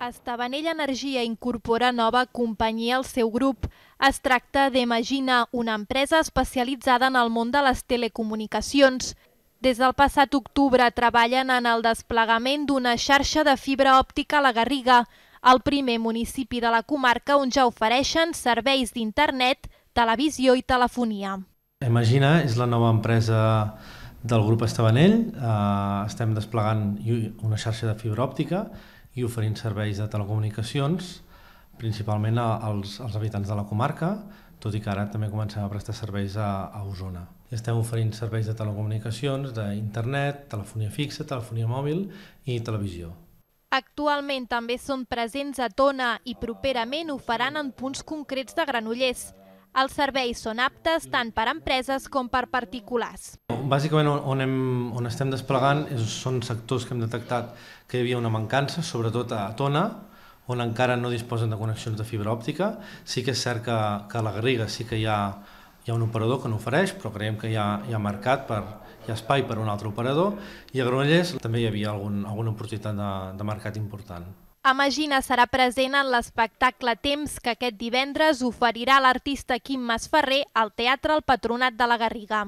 Estavanell Energia incorpora nova companyia al seu grup. Es tracta d'Imagina, una empresa especialitzada en el món de les telecomunicacions. Des del passat octubre treballen en el desplegament d'una xarxa de fibra òptica a la Garriga, el primer municipi de la comarca on ja ofereixen serveis d'internet, televisió i telefonia. Imagina eh, és la nova empresa del grup Estavanell. Eh, estem desplegant una xarxa de fibra òptica i oferint serveis de telecomunicacions, principalment als, als habitants de la comarca, tot i que ara també comencem a prestar serveis a, a Osona. estem oferint serveis de telecomunicacions, d'internet, telefonia fixa, telefonia mòbil i televisió. Actualment també són presents a Tona i properament ho faran en punts concrets de Granollers. Els serveis són aptes tant per empreses com per particulars. Bàsicament on, hem, on estem desplegant són sectors que hem detectat que hi havia una mancança, sobretot a Tona, on encara no disposen de connexions de fibra òptica. Sí que és cert que, que a la Garriga sí que hi ha, hi ha un operador que n'ofereix, però creiem que hi ha, hi ha mercat per, hi ha espai per un altre operador, i a Granollers també hi havia algun, alguna oportunitat de, de mercat important. Amagina serà present en l'espectacle Temps que aquest divendres oferirà l'artista Quim Masferrer al Teatre El Patronat de la Garriga.